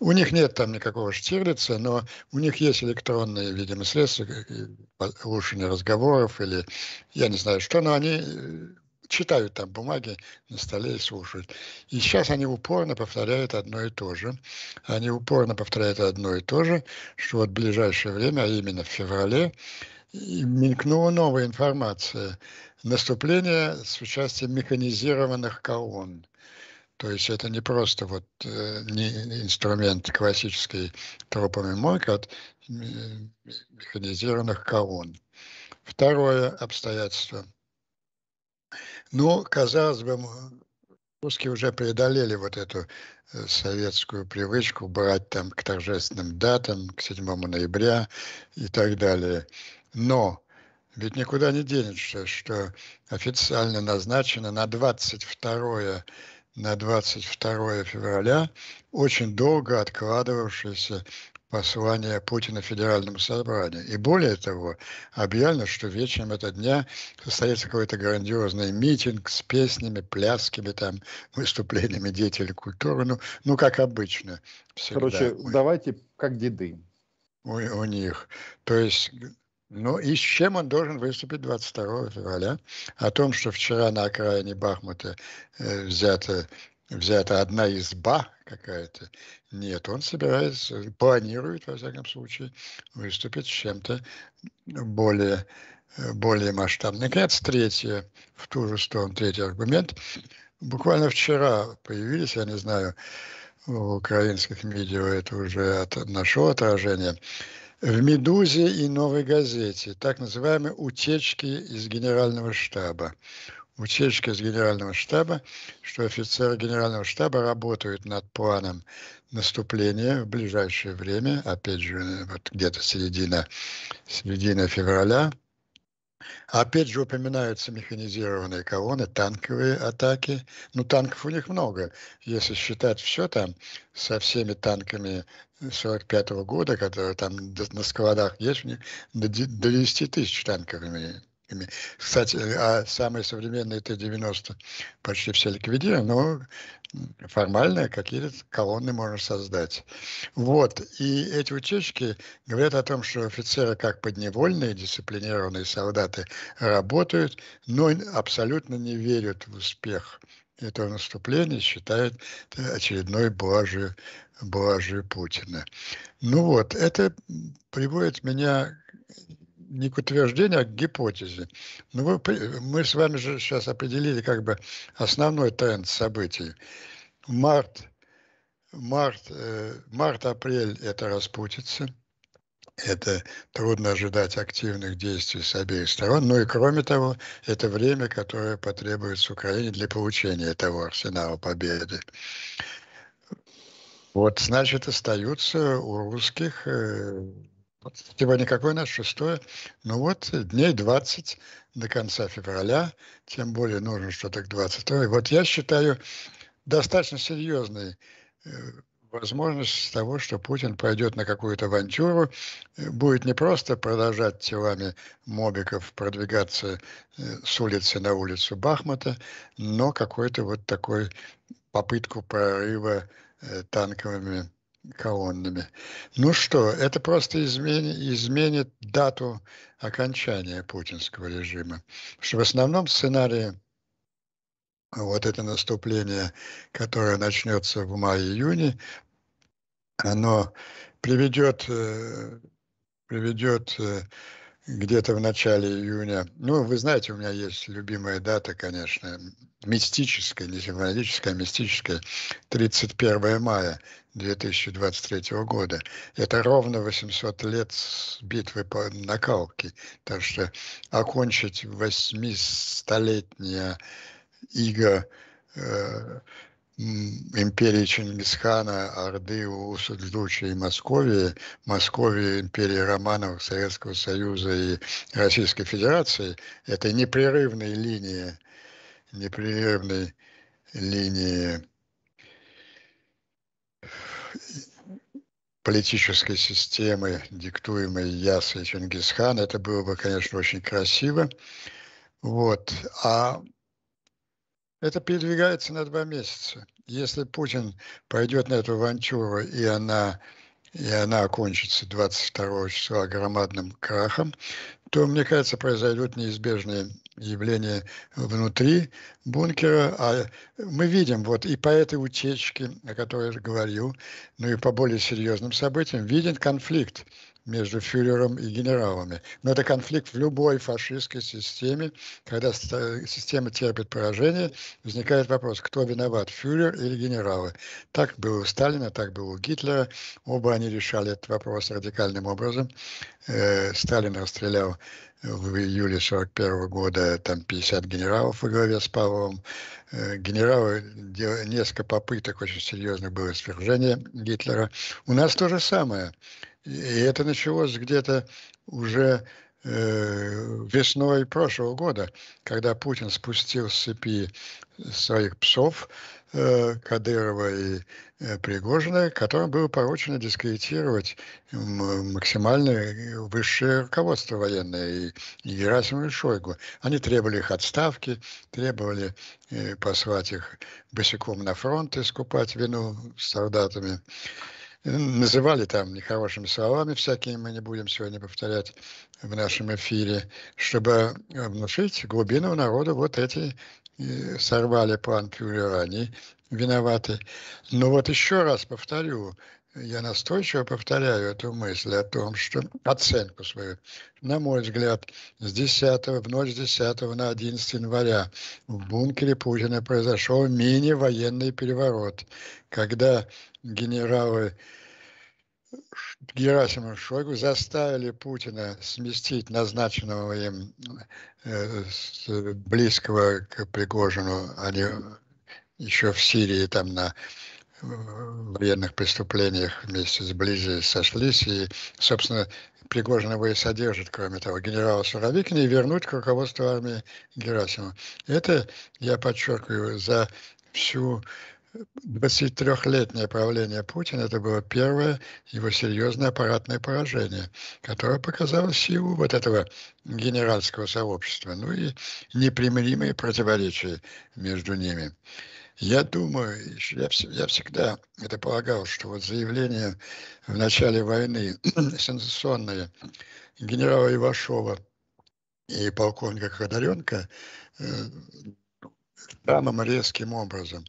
Speaker 2: У них нет там никакого Штирлица, но у них есть электронные, видимо, средства, э, э, улучшение разговоров или я не знаю что, но они э, читают там бумаги на столе и слушают. И сейчас они упорно повторяют одно и то же. Они упорно повторяют одно и то же, что вот в ближайшее время, а именно в феврале, мелькнула новая информация наступление с участием механизированных колонн. То есть это не просто вот э, не инструмент классический тропами мойк от э, механизированных колонн. Второе обстоятельство. Ну, казалось бы, русские уже преодолели вот эту э, советскую привычку брать там к торжественным датам, к 7 ноября и так далее. Но ведь никуда не денешься, что официально назначено на 22 на 22 февраля очень долго откладывавшееся послание Путина Федеральному собранию. И более того, объявлено, что вечером этого дня состоится какой-то грандиозный митинг с песнями, плясками, там, выступлениями деятелей культуры. Ну, ну как обычно. Всегда. Короче, давайте как деды. У, у них. То есть ну и с чем он должен выступить 22 февраля? О том, что вчера на окраине Бахмута э, взята, взята одна изба какая-то. Нет, он собирается, планирует, во всяком случае, выступить с чем-то более, более масштабным. Наконец, третье, в ту же сторону, третий аргумент. Буквально вчера появились, я не знаю, в украинских медиа это уже от, нашло отражение, в «Медузе» и «Новой газете» так называемые утечки из генерального штаба. Утечка из генерального штаба, что офицеры генерального штаба работают над планом наступления в ближайшее время, опять же, вот где-то середина, середина февраля – Опять же упоминаются механизированные колонны, танковые атаки. Ну, танков у них много. Если считать все там со всеми танками 45 -го года, которые там на складах есть, у них до 10 тысяч танков имеют. Кстати, а самые современные Т-90 почти все ликвидированы, но формально какие-то колонны можно создать. Вот, и эти утечки говорят о том, что офицеры как подневольные, дисциплинированные солдаты работают, но абсолютно не верят в успех этого наступления, считают очередной блажью, блажью Путина. Ну вот, это приводит меня не к утверждению, а к гипотезе. Ну, вы мы с вами же сейчас определили как бы основной тренд событий. Март, март, э, март-апрель – это распутится. Это трудно ожидать активных действий с обеих сторон. Ну и кроме того, это время, которое потребуется Украине для получения этого арсенала победы. Вот, значит, остаются у русских э, вот, сегодня типа, какой у нас? Шестое? Ну вот, дней 20 до конца февраля, тем более нужно что-то к 22. Вот я считаю достаточно серьезной э, возможность того, что Путин пойдет на какую-то авантюру, э, будет не просто продолжать телами мобиков продвигаться э, с улицы на улицу Бахмата, но какой-то вот такой попытку прорыва танковыми колоннами. Ну что, это просто изменит, изменит дату окончания путинского режима. Потому что в основном сценарии вот это наступление, которое начнется в мае-июне, оно приведет, э, приведет э, где-то в начале июня. Ну, вы знаете, у меня есть любимая дата, конечно, мистическая, не символическая, а мистическая, 31 мая 2023 года. Это ровно 800 лет с битвы по накалке. Так что окончить восьмистолетняя иго э, империи Чингисхана, Орды, Усульдучи и Московии, Московии, империи Романов, Советского Союза и Российской Федерации, этой непрерывной линии, непрерывной линии политической системы, диктуемой Ясой Чингисхан, это было бы, конечно, очень красиво. Вот. А это передвигается на два месяца. Если Путин пойдет на эту авантюру, и она, и она окончится 22 числа громадным крахом, то, мне кажется, произойдут неизбежные явления внутри бункера. А мы видим, вот и по этой утечке, о которой я говорил, ну и по более серьезным событиям, виден конфликт между фюрером и генералами. Но это конфликт в любой фашистской системе. Когда система терпит поражение, возникает вопрос, кто виноват, фюрер или генералы. Так было у Сталина, так было у Гитлера. Оба они решали этот вопрос радикальным образом. Э, Сталин расстрелял в июле 1941 года там 50 генералов во главе с Павловым. Э, генералы несколько попыток очень серьезных было свержения Гитлера. У нас то же самое. И это началось где-то уже э, весной прошлого года, когда Путин спустил с цепи своих псов э, Кадырова и э, Пригожина, которым было поручено дискредитировать максимально высшее руководство военное и Герасиму и Шойгу. Они требовали их отставки, требовали послать их босиком на фронт и скупать вину с солдатами называли там нехорошими словами всякие, мы не будем сегодня повторять в нашем эфире, чтобы э, внушить глубину народу вот эти э, сорвали план Фюрера, они виноваты. Но вот еще раз повторю, я настойчиво повторяю эту мысль о том, что оценку свою, на мой взгляд, с 10, в ночь с 10 на 11 января в бункере Путина произошел мини-военный переворот, когда генералы Герасимов Шойгу заставили Путина сместить назначенного им э, близкого к Пригожину, они еще в Сирии там на военных преступлениях вместе с Близи сошлись, и, собственно, Пригожинова и содержит, кроме того, генерала Суровикина и вернуть к руководству армии Герасимова. Это, я подчеркиваю, за всю 23-летнее правление Путина это было первое его серьезное аппаратное поражение, которое показало силу вот этого генеральского сообщества, ну и непримиримые противоречия между ними. Я думаю, я, я всегда это полагал, что вот заявление в начале войны сенсационное генерала Ивашова и полковника Ходоренко э, самым резким образом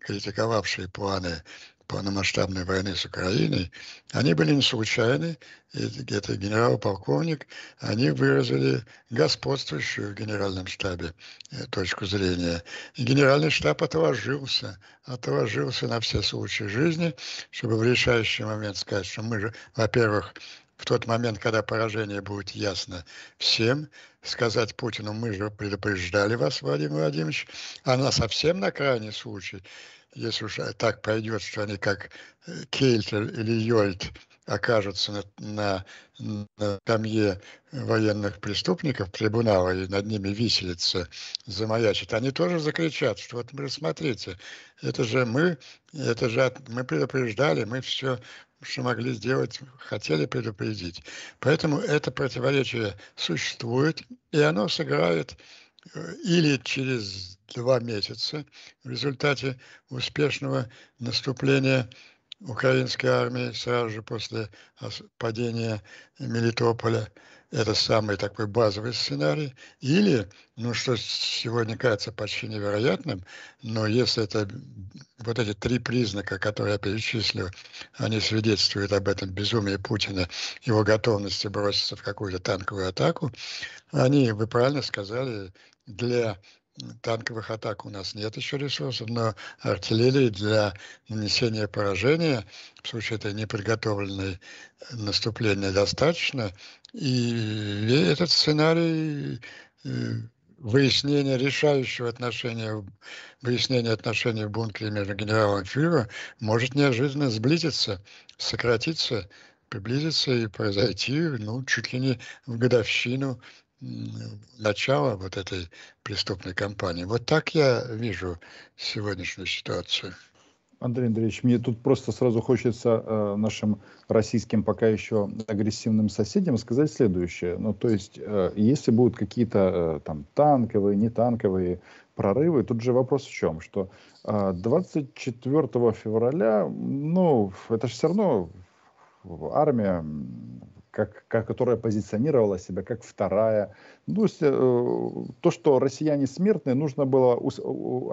Speaker 2: критиковавшие планы полномасштабной войны с Украиной, они были не случайны. Это генерал-полковник, они выразили господствующую в генеральном штабе э, точку зрения. И генеральный штаб отложился, отложился на все случаи жизни, чтобы в решающий момент сказать, что мы же, во-первых, в тот момент, когда поражение будет ясно всем, сказать Путину, мы же предупреждали вас, Владимир Владимирович, а на совсем на крайний случай если уж э, так пойдет, что они как э, Кейт или Йольт окажутся на, на, на камье военных преступников трибунала и над ними виселица замаячит, они тоже закричат, что вот вы смотрите, это же мы, это же мы предупреждали, мы все что могли сделать, хотели предупредить. Поэтому это противоречие существует, и оно сыграет э, или через два месяца в результате успешного наступления украинской армии сразу же после падения Мелитополя. Это самый такой базовый сценарий. Или, ну что сегодня кажется почти невероятным, но если это вот эти три признака, которые я перечислил, они свидетельствуют об этом безумии Путина, его готовности броситься в какую-то танковую атаку, они, вы правильно сказали, для танковых атак у нас нет еще ресурсов, но артиллерии для нанесения поражения в случае этой неподготовленной э, наступления достаточно. И этот сценарий э, выяснения решающего отношения, выяснения отношений в бункере между генералом Фюрером может неожиданно сблизиться, сократиться, приблизиться и произойти ну, чуть ли не в годовщину начала вот этой преступной кампании.
Speaker 1: Вот так я вижу сегодняшнюю ситуацию. Андрей Андреевич, мне тут просто сразу хочется э, нашим российским пока еще агрессивным соседям сказать следующее. Ну, то есть, э, если будут какие-то э, там танковые, не танковые прорывы, тут же вопрос в чем, что э, 24 февраля, ну, это же все равно армия как, которая позиционировала себя как вторая. Ну, то, есть, э, то, что россияне смертные, нужно было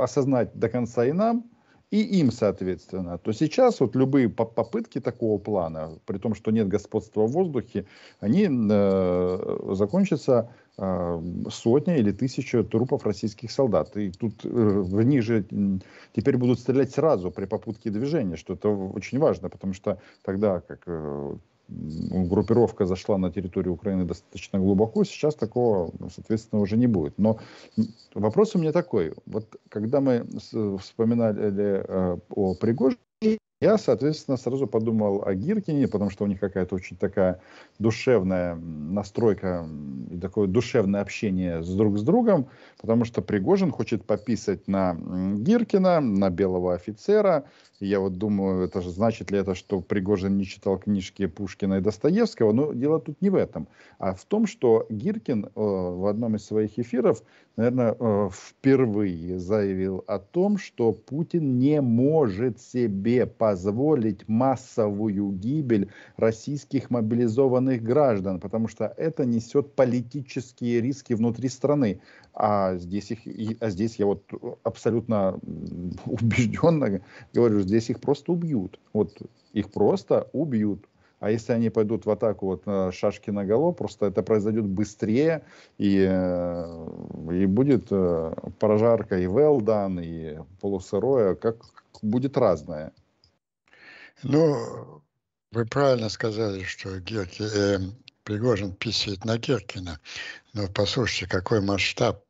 Speaker 1: осознать до конца и нам, и им, соответственно. То сейчас вот любые попытки такого плана, при том, что нет господства в воздухе, они э, закончатся э, сотня или тысяча трупов российских солдат. И тут э, в них теперь будут стрелять сразу при попытке движения, что это очень важно, потому что тогда как группировка зашла на территорию Украины достаточно глубоко, сейчас такого, ну, соответственно, уже не будет. Но вопрос у меня такой. Вот когда мы вспоминали э, о Пригожине, я, соответственно, сразу подумал о Гиркине, потому что у них какая-то очень такая душевная настройка и такое душевное общение с друг с другом, потому что Пригожин хочет пописать на Гиркина, на белого офицера, я вот думаю, это же значит ли это, что Пригожин не читал книжки Пушкина и Достоевского, но ну, дело тут не в этом, а в том, что Гиркин э, в одном из своих эфиров, наверное, э, впервые заявил о том, что Путин не может себе позволить массовую гибель российских мобилизованных граждан, потому что это несет политические риски внутри страны. А здесь, их, а здесь я вот абсолютно убежденно говорю, Здесь их просто убьют. Вот их просто убьют. А если они пойдут в атаку вот на шашки на голову, просто это произойдет быстрее, и, э, и будет э, прожарка и велдан, и полусырое, как будет разное. Ну, вы правильно сказали, что Геки, э, Пригожин
Speaker 2: писает на Геркина. Но послушайте, какой масштаб,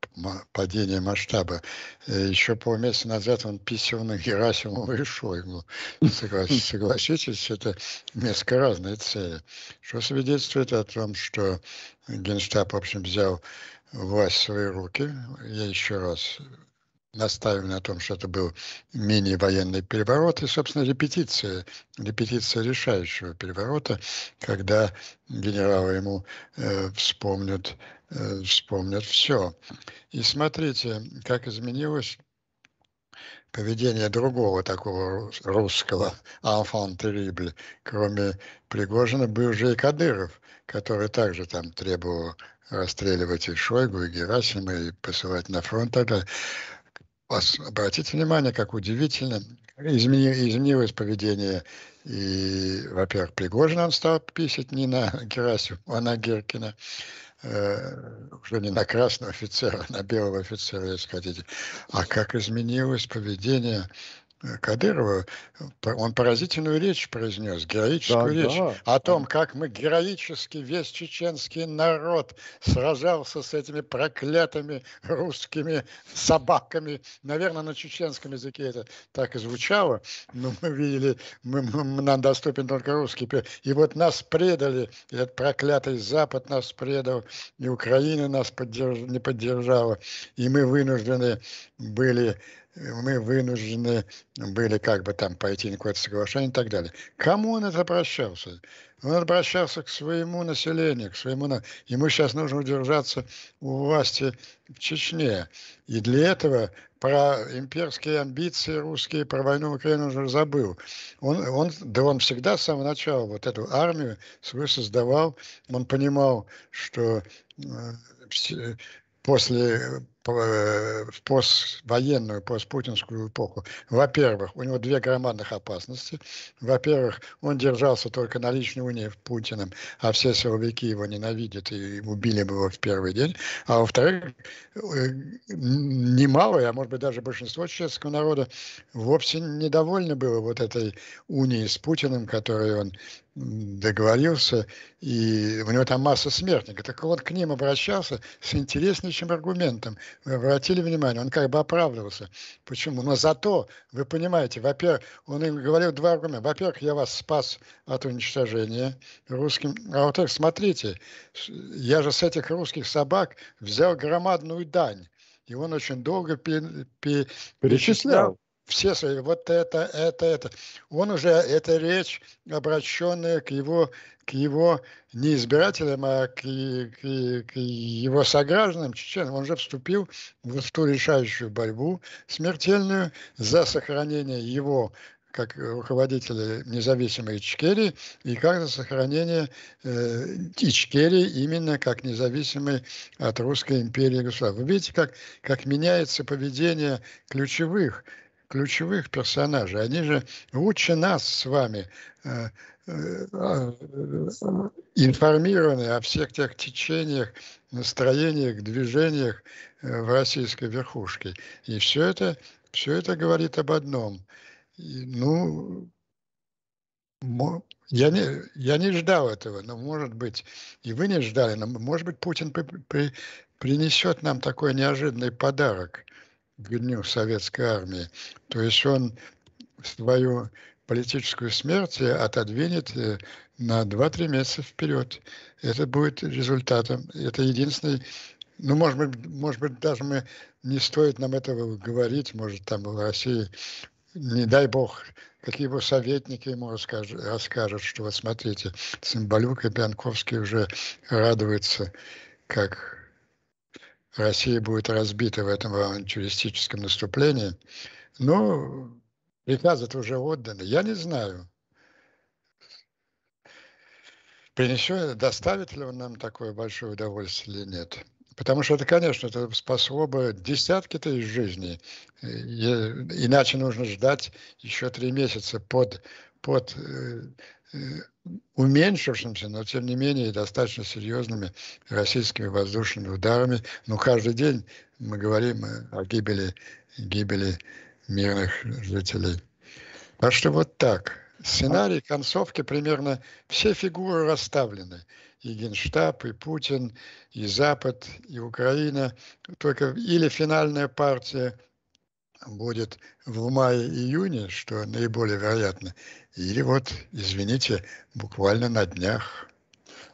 Speaker 2: падение масштаба. Э, еще полмесяца назад он писал на Герасимова и Шойгу. согласитесь, это несколько разные цели. Что свидетельствует о том, что Генштаб, в общем, взял власть в свои руки. Я еще раз настаивали на том, что это был менее военный переворот и, собственно, репетиция, репетиция решающего переворота, когда генералы ему э, вспомнят, э, вспомнят все. И смотрите, как изменилось поведение другого такого русского enfant terrible, кроме Пригожина, был уже и Кадыров, который также там требовал расстреливать и Шойгу, и Герасима, и посылать на фронт тогда вас. Обратите внимание, как удивительно измени, изменилось поведение. И, во-первых, Пригожин он стал писать не на Герасим, а на Геркина. Э, уже не на красного офицера, а на белого офицера, если хотите. А как изменилось поведение Кадырова, он поразительную речь произнес, героическую да, речь да. о том, как мы героически весь чеченский народ сражался с этими проклятыми русскими собаками. Наверное, на чеченском языке это так и звучало, но мы видели, мы, мы, нам доступен только русский. И вот нас предали, этот проклятый Запад нас предал, и Украина нас поддерж, не поддержала, и мы вынуждены были мы вынуждены были как бы там пойти на какое-то соглашение и так далее. Кому он это обращался? Он обращался к своему населению, к своему... Ему сейчас нужно удержаться у власти в Чечне. И для этого про имперские амбиции русские, про войну в Украине уже забыл. Он, он, да он всегда с самого начала вот эту армию свою создавал. Он понимал, что э, после Э, в поствоенную, постпутинскую эпоху. Во-первых, у него две громадных опасности. Во-первых, он держался только на личной унии с Путиным, а все силовики его ненавидят и убили бы его в первый день. А во-вторых, э, немалое, а может быть даже большинство чешского народа вовсе недовольны было вот этой унии с Путиным, которую он договорился, и у него там масса смертников. Так вот, к ним обращался с интереснейшим аргументом. Вы обратили внимание, он как бы оправдывался. Почему? Но зато, вы понимаете, во-первых, он им говорил два аргумента. Во-первых, я вас спас от уничтожения русским. А вот так, смотрите, я же с этих русских собак взял громадную дань. И он очень долго перечислял все свои, вот это, это, это. Он уже, это речь, обращенная к его, к его не избирателям, а к, к, к его согражданам, чеченам. Он же вступил в ту решающую борьбу смертельную за сохранение его как руководителя независимой Ичкерии и как за сохранение э, Ичкерии именно как независимой от Русской империи государства. Вы видите, как, как меняется поведение ключевых ключевых персонажей. Они же лучше нас с вами э, э, информированы о всех тех течениях, настроениях, движениях э, в российской верхушке. И все это, все это говорит об одном. И, ну, я не, я не ждал этого, но, может быть, и вы не ждали, но, может быть, Путин при, при, принесет нам такой неожиданный подарок – к дню советской армии. То есть он свою политическую смерть э, отодвинет э, на 2-3 месяца вперед. Это будет результатом. Это единственный ну, может быть, может быть, даже мы не стоит нам этого говорить, может, там в России, не дай бог, какие его советники ему расскажут, расскажут что вот смотрите, Цимбалюк и Бянковский уже радуются, как Россия будет разбита в этом авантюристическом наступлении. Но приказ это уже отданы. Я не знаю. Принесет, доставит ли он нам такое большое удовольствие или нет. Потому что это, конечно, это спасло бы десятки тысяч жизней. И, э, иначе нужно ждать еще три месяца под, под э, уменьшившимся, но тем не менее достаточно серьезными российскими воздушными ударами. Но ну, каждый день мы говорим о гибели, гибели мирных жителей. Так что вот так. Сценарий концовки примерно все фигуры расставлены. И Генштаб, и Путин, и Запад, и Украина. Только или финальная партия будет в мае-июне, что наиболее вероятно, или
Speaker 1: вот, извините, буквально на днях.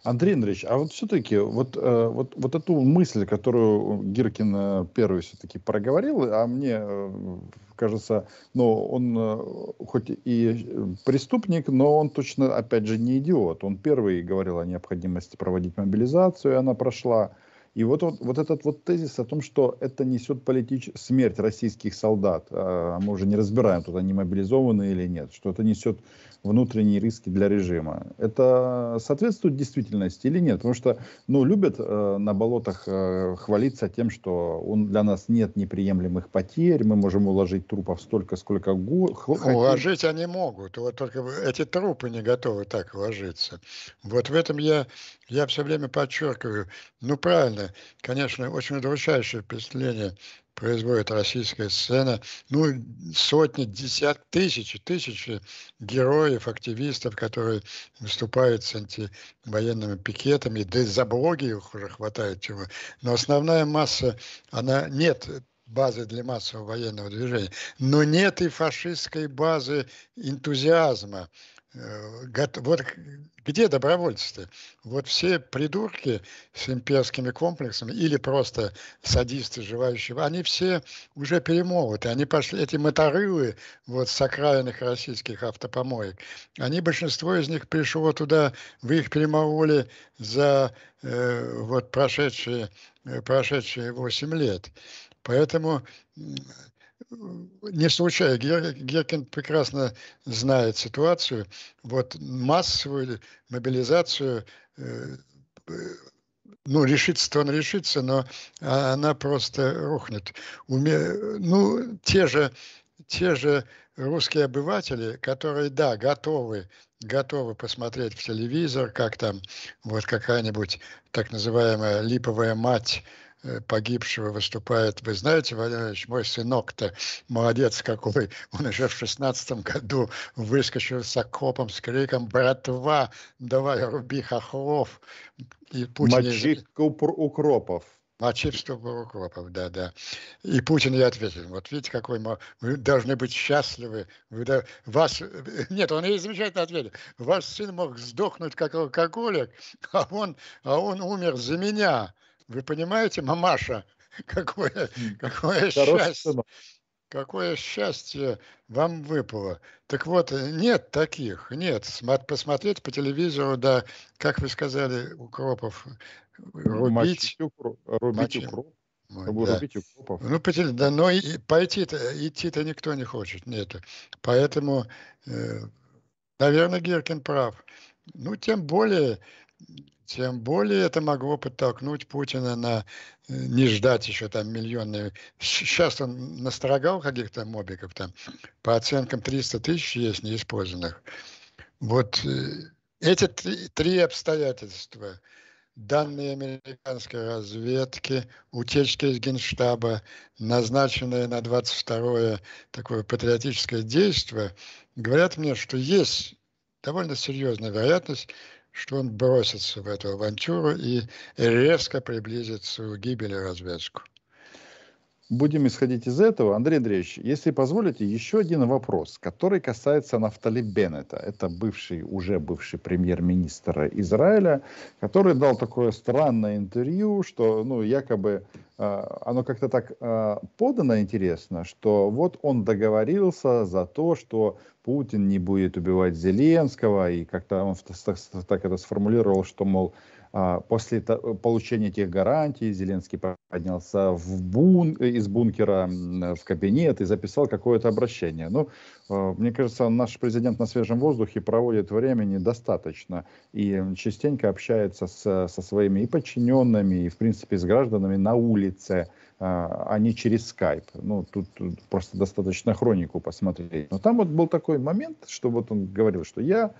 Speaker 1: Андрей Андреевич, а вот все-таки вот, э, вот, вот эту мысль, которую Гиркин э, первый все-таки проговорил, а мне э, кажется, ну, он хоть и преступник, но он точно, опять же, не идиот. Он первый говорил о необходимости проводить мобилизацию, и она прошла. И вот, вот, вот этот вот тезис о том, что это несет политич... смерть российских солдат, а, мы уже не разбираем, тут они мобилизованы или нет, что это несет внутренние риски для режима. Это соответствует действительности или нет? Потому что ну, любят э, на болотах э, хвалиться тем, что он, для нас нет неприемлемых потерь, мы можем уложить трупов столько, сколько го- хотим. Уложить
Speaker 2: они могут, вот только эти трупы не готовы так уложиться. Вот в этом я, я все время подчеркиваю. Ну правильно, конечно, очень удручающее впечатление производит российская сцена. Ну, сотни, десятки, тысячи, тысячи героев, активистов, которые выступают с антивоенными пикетами, да и за блоги их уже хватает чего. Но основная масса, она нет базы для массового военного движения, но нет и фашистской базы энтузиазма Э, вот где добровольцы-то? Вот все придурки с имперскими комплексами или просто садисты, желающие, они все уже перемолоты. Они пошли, эти моторылы вот с окраинных российских автопомоек, они, большинство из них пришло туда, вы их перемололи за э, вот прошедшие, э, прошедшие 8 лет. Поэтому не случайно, Геркин прекрасно знает ситуацию. Вот массовую мобилизацию, э, э, ну, решится-то он решится, но она просто рухнет. Уме... Ну, те же, те же русские обыватели, которые, да, готовы готовы посмотреть в телевизор, как там вот какая-нибудь так называемая липовая мать Э, погибшего выступает. Вы знаете, Владимир мой сынок-то молодец какой. Он уже в шестнадцатом году выскочил с окопом с криком «Братва, давай руби хохлов!» И Путин... Мочитка укропов. Мочевство Бурукопов, да, да. И Путин и ответил, вот видите, какой мы, вы должны быть счастливы. Вы, да, вас, э, нет, он ей замечательно ответил, ваш сын мог сдохнуть как алкоголик, а он, а он умер за меня. Вы понимаете, мамаша, какое, какое счастье. Какое счастье вам выпало. Так вот, нет таких, нет. Посмотреть по телевизору, да, как вы сказали, укропов
Speaker 1: рубить. укроп, рубить мочи. укроп. Чтобы да. рубить укропов.
Speaker 2: Ну, да, но пойти-то, идти-то никто не хочет, нет. Поэтому, э, наверное, Геркин прав. Ну, тем более, тем более это могло подтолкнуть Путина на э, не ждать еще там миллионные. Сейчас он настрогал каких-то мобиков там, по оценкам 300 тысяч есть неиспользованных. Вот э, эти три, три обстоятельства, данные американской разведки, утечки из Генштаба, назначенное на 22-е такое патриотическое действие, говорят мне, что есть довольно серьезная вероятность, что он бросится в эту авантюру и
Speaker 1: резко приблизит свою гибель и развязку будем исходить из этого. Андрей Андреевич, если позволите, еще один вопрос, который касается Нафтали Беннета. Это бывший, уже бывший премьер-министр Израиля, который дал такое странное интервью, что, ну, якобы а, оно как-то так а, подано интересно, что вот он договорился за то, что Путин не будет убивать Зеленского, и как-то он так это сформулировал, что, мол, а, после получения этих гарантий Зеленский поднялся в бун, из бункера в кабинет и записал какое-то обращение. Ну, э, мне кажется, наш президент на свежем воздухе проводит времени достаточно и частенько общается с, со своими и подчиненными, и, в принципе, с гражданами на улице, а, а не через скайп. Ну, тут, тут просто достаточно хронику посмотреть. Но там вот был такой момент, что вот он говорил, что я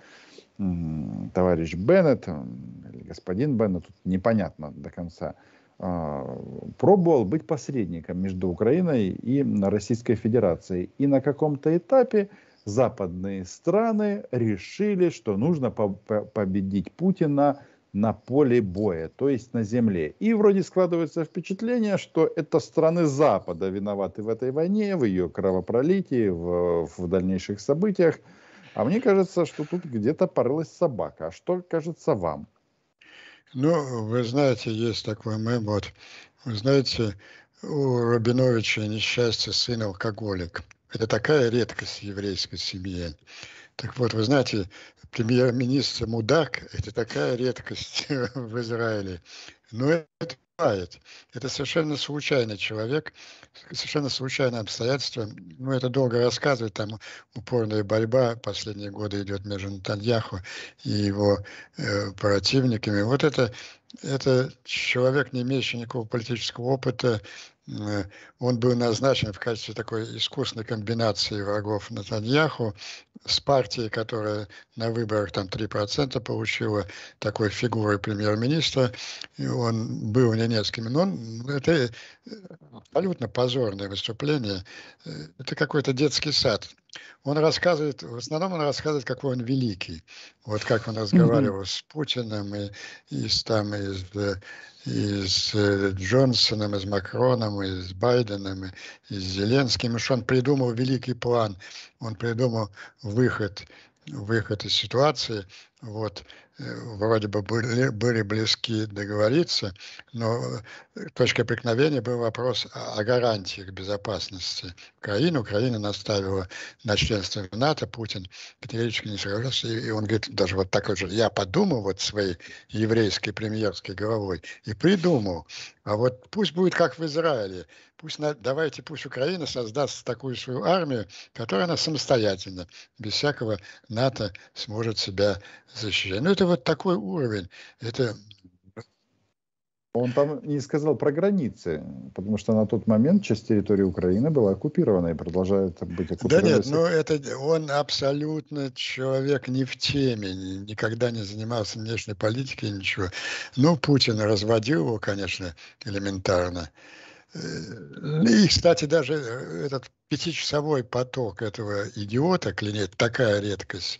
Speaker 1: товарищ Беннет, или господин Беннет, тут непонятно до конца, а, пробовал быть посредником между Украиной и Российской Федерацией. И на каком-то этапе западные страны решили, что нужно по -по победить Путина на поле боя, то есть на земле. И вроде складывается впечатление, что это страны Запада виноваты в этой войне, в ее кровопролитии, в, в дальнейших событиях. А мне кажется, что тут где-то порылась собака. А что кажется вам? Ну, вы знаете,
Speaker 2: есть такой мем, вот, вы знаете, у Рабиновича несчастье сын алкоголик. Это такая редкость в еврейской семье. Так вот, вы знаете, премьер-министр Мудак – это такая редкость в Израиле. Но это бывает. Это совершенно случайный человек, совершенно случайное обстоятельство. Ну, это долго рассказывать, там упорная борьба последние годы идет между Натаньяху и его э, противниками. Вот это, это человек, не имеющий никакого политического опыта, Э, он был назначен в качестве такой искусной комбинации врагов Натаньяху с партией, которая на выборах там 3% получила такой фигурой премьер-министра. И он был ненецким. Но он, это э, абсолютно позорное выступление. Э, это какой-то детский сад. Он рассказывает, в основном он рассказывает, какой он великий. Вот как он разговаривал mm-hmm. с Путиным и, и с, там, и с и с э, Джонсоном, и с Макроном, и с Байденом, и с Зеленским, и что он придумал великий план, он придумал выход, выход из ситуации, вот, вроде бы были, были близки договориться, но э, точкой преткновения был вопрос о, гарантиях безопасности Украины. Украина наставила на членство в НАТО, Путин категорически не согласился, и, он говорит, даже вот такой же, я подумал вот своей еврейской премьерской головой и придумал, а вот пусть будет как в Израиле, пусть давайте, пусть Украина создаст такую свою армию, которая она самостоятельно, без всякого НАТО сможет себя защищать. Ну, это вот такой уровень. Это
Speaker 1: он там не сказал про границы, потому что на тот момент часть территории Украины была оккупирована и продолжает быть оккупирована. Да нет, ну
Speaker 2: это он абсолютно человек не в теме, никогда не занимался внешней политикой, ничего. Ну, Путин разводил его, конечно, элементарно. Э, и, кстати, даже э, этот пятичасовой поток этого идиота, клинет, такая редкость,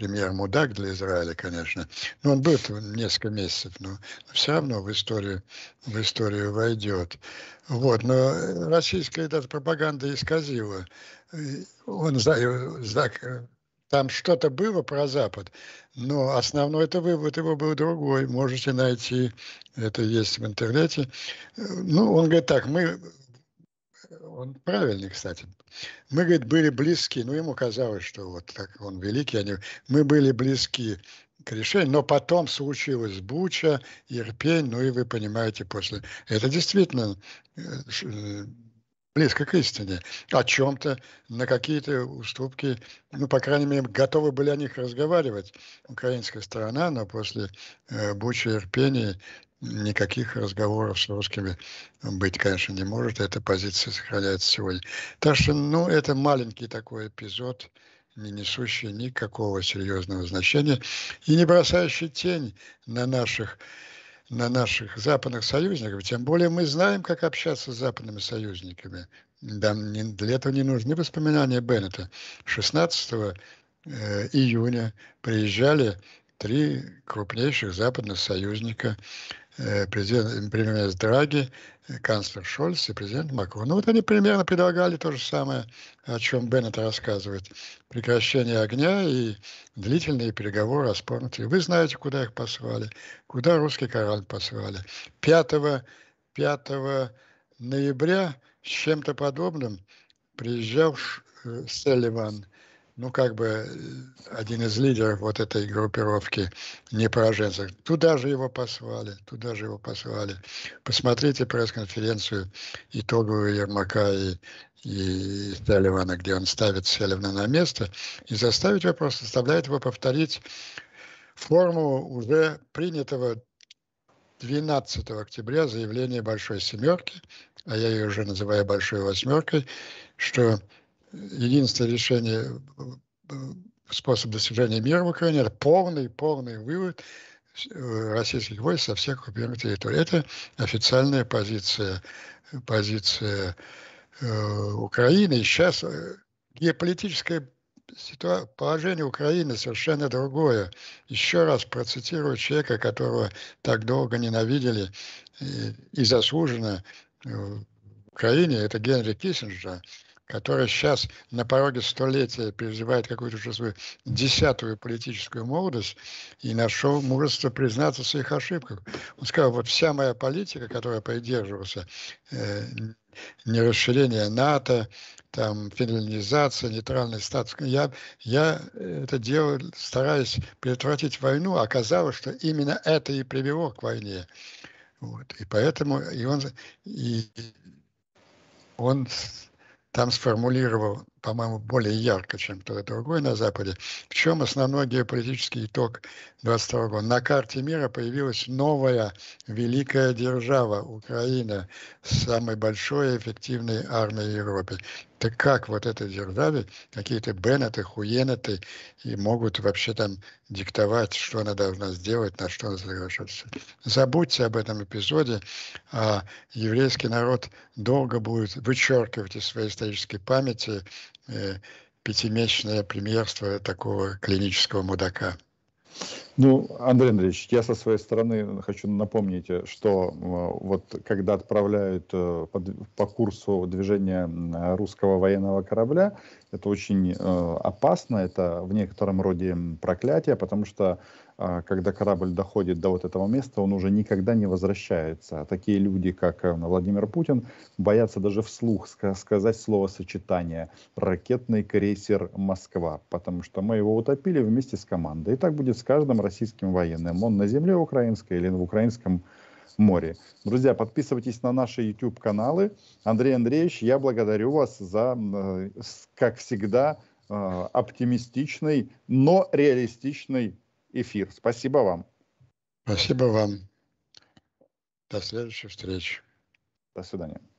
Speaker 2: премьер мудак для Израиля, конечно. Но он был несколько месяцев, но все равно в историю, в историю войдет. Вот, но российская эта пропаганда исказила. Он, там что-то было про Запад, но основной это вывод его был другой. Можете найти, это есть в интернете. Ну, он говорит так, мы он правильный, кстати. Мы, говорит, были близки, ну, ему казалось, что вот так он великий, они, мы были близки к решению, но потом случилось Буча, Ерпень, ну и вы понимаете после. Это действительно э, э, близко к истине. О чем-то, на какие-то уступки, ну, по крайней мере, готовы были о них разговаривать, украинская сторона, но после э, Бучи и Ирпении никаких разговоров с русскими быть, конечно, не может. Эта позиция сохраняется сегодня. Так что, ну, это маленький такой эпизод, не несущий никакого серьезного значения и не бросающий тень на наших на наших западных союзников, тем более мы знаем, как общаться с западными союзниками. Да, не, для этого не нужны воспоминания Беннета. 16 э, июня приезжали три крупнейших западных союзника Э, президент, э, премьер-министр Драги, э, канцлер Шольц и президент Макрон. Ну вот они примерно предлагали то же самое, о чем Беннет рассказывает. Прекращение огня и длительные переговоры о спорности. Вы знаете, куда их послали, куда русский король послали. 5, 5 ноября с чем-то подобным приезжал Селиван ну, как бы э, один из лидеров вот этой группировки непроженцев. Туда же его послали, туда же его послали. Посмотрите пресс-конференцию итоговую Ермака и, и Сталина, где он ставит Селевна на место, и заставить его просто, заставляет его повторить форму уже принятого 12 октября заявления Большой Семерки, а я ее уже называю Большой Восьмеркой, что единственное решение, э, способ достижения мира в Украине – это полный, полный вывод э, российских войск со всех оккупированных территорий. Это официальная позиция, позиция э, Украины. И сейчас э, геополитическое ситуа- положение Украины совершенно другое. Еще раз процитирую человека, которого так долго ненавидели и, и заслуженно в Украине, это Генри Киссинджер, который сейчас на пороге столетия переживает какую-то уже свою десятую политическую молодость и нашел мужество признаться в своих ошибках. Он сказал, вот вся моя политика, которая придерживался э, не расширение НАТО, там, федерализация, нейтральный статус. Я, я это делал, стараюсь предотвратить войну. А оказалось, что именно это и привело к войне. Вот. И поэтому и он, и он там сформулировал по-моему, более ярко, чем кто-то другой на Западе. В чем основной геополитический итог 22 года? На карте мира появилась новая великая держава Украина с самой большой и эффективной армией Европы. Так как вот этой державе какие-то Беннеты, Хуенеты и могут вообще там диктовать, что она должна сделать, на что она соглашается. Забудьте об этом эпизоде. А еврейский народ долго будет вычеркивать из своей исторической памяти Э, пятимесячное премьерство такого
Speaker 1: клинического мудака. Ну, Андрей Андреевич, я со своей стороны хочу напомнить, что э, вот когда отправляют э, по, по курсу движения русского военного корабля, это очень опасно, это в некотором роде проклятие, потому что а, когда корабль доходит до вот этого места, он уже никогда не возвращается. А такие люди, как э, Владимир Путин, боятся даже вслух сказать слово словосочетание «ракетный крейсер Москва», потому что мы его утопили вместе с командой. И так будет с каждым российским военным. Он на земле украинской или в украинском море. Друзья, подписывайтесь на наши YouTube-каналы. Андрей Андреевич, я благодарю вас за, э, как всегда, э, оптимистичный, но реалистичный эфир. Спасибо вам. Спасибо вам. До следующей встречи. До свидания.